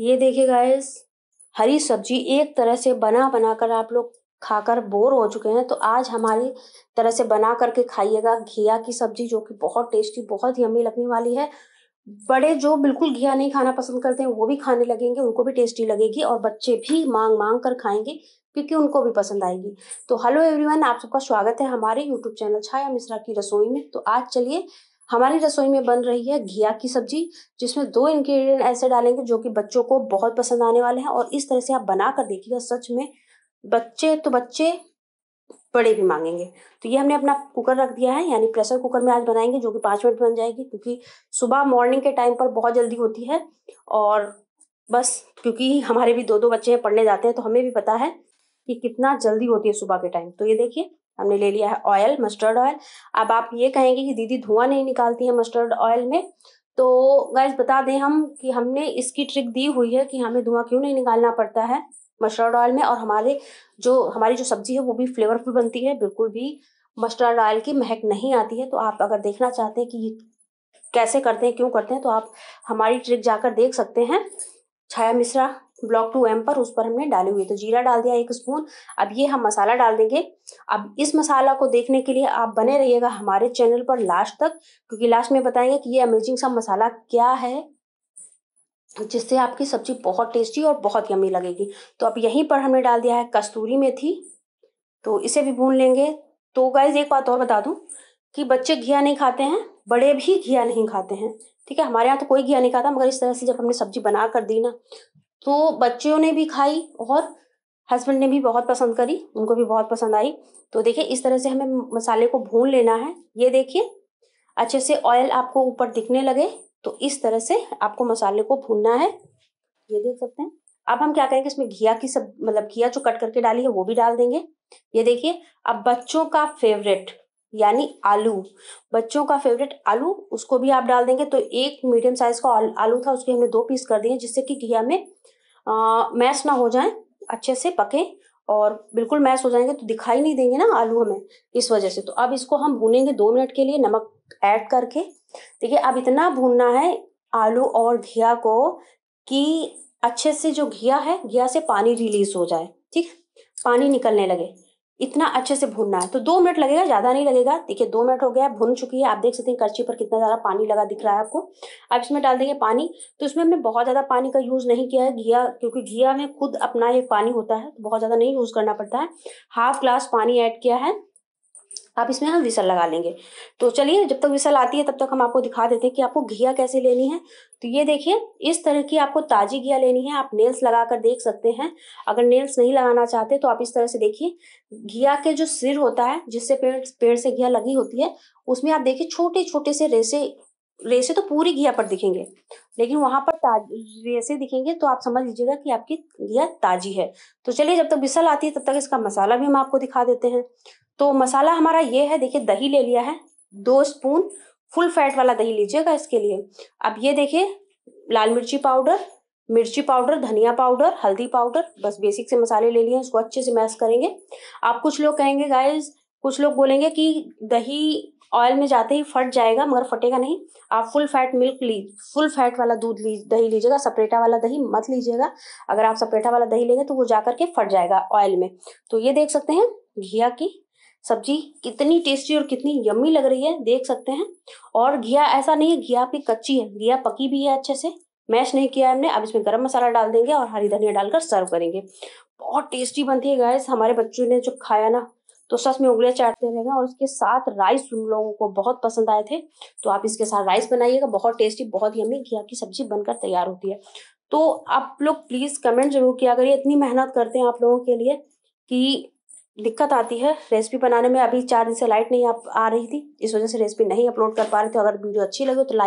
ये देखिए गाइस हरी सब्जी एक तरह से बना बना कर आप लोग खाकर बोर हो चुके हैं तो आज हमारी तरह से बना करके खाइएगा घिया की सब्जी जो कि बहुत टेस्टी बहुत ही यम्मी लगने वाली है बड़े जो बिल्कुल घिया नहीं खाना पसंद करते हैं वो भी खाने लगेंगे उनको भी टेस्टी लगेगी और बच्चे भी मांग मांग कर खाएंगे क्योंकि उनको भी पसंद आएगी तो हेलो एवरीवन आप सबका स्वागत है हमारे यूट्यूब चैनल छाया मिश्रा की रसोई में तो आज चलिए हमारी रसोई में बन रही है घिया की सब्जी जिसमें दो इंग्रेडिएंट ऐसे डालेंगे जो कि बच्चों को बहुत पसंद आने वाले हैं और इस तरह से आप बना कर देखिएगा सच में बच्चे तो बच्चे बड़े भी मांगेंगे तो ये हमने अपना कुकर रख दिया है यानी प्रेशर कुकर में आज बनाएंगे जो कि पाँच मिनट बन जाएगी क्योंकि सुबह मॉर्निंग के टाइम पर बहुत जल्दी होती है और बस क्योंकि हमारे भी दो दो बच्चे हैं पढ़ने जाते हैं तो हमें भी पता है कि कितना जल्दी होती है सुबह के टाइम तो ये देखिए हमने ले लिया है ऑयल मस्टर्ड ऑयल अब आप ये कहेंगे कि दीदी धुआं नहीं निकालती है मस्टर्ड ऑयल में तो गैस बता दें हम कि हमने इसकी ट्रिक दी हुई है कि हमें धुआं क्यों नहीं निकालना पड़ता है मस्टर्ड ऑयल में और हमारे जो हमारी जो सब्जी है वो भी फ्लेवरफुल बनती है बिल्कुल भी मस्टर्ड ऑयल की महक नहीं आती है तो आप अगर देखना चाहते हैं कि कैसे करते हैं क्यों करते हैं तो आप हमारी ट्रिक जाकर देख सकते हैं Chhaya Mishra block two M पर उस पर हमने डाली हुई तो जीरा डाल दिया एक स्पून अब ये हम मसाला डाल देंगे अब इस मसाला को देखने के लिए आप बने रहिएगा हमारे चैनल पर लास्ट तक क्योंकि लास्ट में बताएंगे कि ये अमेजिंग सा मसाला क्या है जिससे आपकी सब्जी बहुत टेस्टी और बहुत यमी लगेगी तो अब यहीं पर हमने डाल दिया है कस्तूरी मेथी तो इसे भी भून लेंगे तो गाइज एक बात और बता दूँ कि बच्चे घिया नहीं खाते हैं बड़े भी घिया नहीं खाते हैं ठीक है हमारे यहाँ तो कोई घिया नहीं खाता मगर इस तरह से जब हमने सब्जी बना कर दी ना तो बच्चों ने भी खाई और हस्बैंड ने भी बहुत पसंद करी उनको भी बहुत पसंद आई तो देखिए इस तरह से हमें मसाले को भून लेना है ये देखिए अच्छे से ऑयल आपको ऊपर दिखने लगे तो इस तरह से आपको मसाले को भूनना है ये देख सकते हैं अब हम क्या करेंगे इसमें घिया की सब मतलब घिया जो कट करके डाली है वो भी डाल देंगे ये देखिए अब बच्चों का फेवरेट यानी आलू बच्चों का फेवरेट आलू उसको भी आप डाल देंगे तो एक मीडियम साइज का आलू था उसके हमने दो पीस कर दिए जिससे कि घिया में मैश ना हो जाए अच्छे से पके और बिल्कुल मैश हो जाएंगे तो दिखाई नहीं देंगे ना आलू हमें इस वजह से तो अब इसको हम भूनेंगे दो मिनट के लिए नमक ऐड करके देखिए अब इतना भूनना है आलू और घिया को कि अच्छे से जो घिया है घिया से पानी रिलीज हो जाए ठीक पानी निकलने लगे इतना अच्छे से भूनना है तो दो मिनट लगेगा ज़्यादा नहीं लगेगा देखिए दो मिनट हो गया भुन चुकी है आप देख सकते हैं कर्ची पर कितना ज़्यादा पानी लगा दिख रहा है आपको अब इसमें डाल देंगे पानी तो इसमें हमने बहुत ज़्यादा पानी का यूज़ नहीं किया है घिया क्योंकि घिया में खुद अपना ये पानी होता है तो बहुत ज़्यादा नहीं यूज़ करना पड़ता है हाफ ग्लास पानी ऐड किया है आप इसमें हम विसल लगा लेंगे तो चलिए जब तक विसल आती है तब तक हम आपको दिखा देते हैं कि आपको घिया कैसे लेनी है तो ये देखिए इस तरह की आपको ताजी घिया लेनी है आप नेल्स लगा कर देख सकते हैं अगर नेल्स नहीं लगाना चाहते तो आप इस तरह से देखिए घिया के जो सिर होता है जिससे पेड़ पेड़ से घिया लगी होती है उसमें आप देखिए छोटे छोटे से रेसे रेसे तो पूरी घिया पर दिखेंगे लेकिन वहां पर रेसे दिखेंगे तो आप समझ लीजिएगा कि आपकी घिया ताजी है तो चलिए जब तक विसल आती है तब तक इसका मसाला भी हम आपको दिखा देते हैं तो मसाला हमारा ये है देखिए दही ले लिया है दो स्पून फुल फैट वाला दही लीजिएगा इसके लिए अब ये देखिए लाल मिर्ची पाउडर मिर्ची पाउडर धनिया पाउडर हल्दी पाउडर बस बेसिक से मसाले ले लिए इसको अच्छे से मैश करेंगे आप कुछ लोग कहेंगे गाइस कुछ लोग बोलेंगे कि दही ऑयल में जाते ही फट जाएगा मगर फटेगा नहीं आप फुल फैट मिल्क ली फुल फैट वाला दूध ली दही लीजिएगा सपरेटा वाला दही मत लीजिएगा अगर आप सपरेटा वाला दही लेंगे तो वो जा करके फट जाएगा ऑयल में तो ये देख सकते हैं घिया की सब्जी कितनी टेस्टी और कितनी यम्मी लग रही है देख सकते हैं और घिया ऐसा नहीं है घिया आपकी कच्ची है घिया पकी भी है अच्छे से मैश नहीं किया हमने अब इसमें गरम मसाला डाल देंगे और हरी धनिया डालकर सर्व करेंगे बहुत टेस्टी बनती है गैस हमारे बच्चों ने जो खाया ना तो सस में उंगलियां चाटते रहेगा और इसके साथ राइस उन लोगों को बहुत पसंद आए थे तो आप इसके साथ राइस बनाइएगा बहुत टेस्टी बहुत यमी घिया की सब्जी बनकर तैयार होती है तो आप लोग प्लीज़ कमेंट जरूर किया करिए इतनी मेहनत करते हैं आप लोगों के लिए कि दिक्कत आती है रेसिपी बनाने में अभी चार दिन से लाइट नहीं आ रही थी इस वजह से रेसिपी नहीं अपलोड कर पा रहे थे अगर वीडियो अच्छी लगे तो लाइक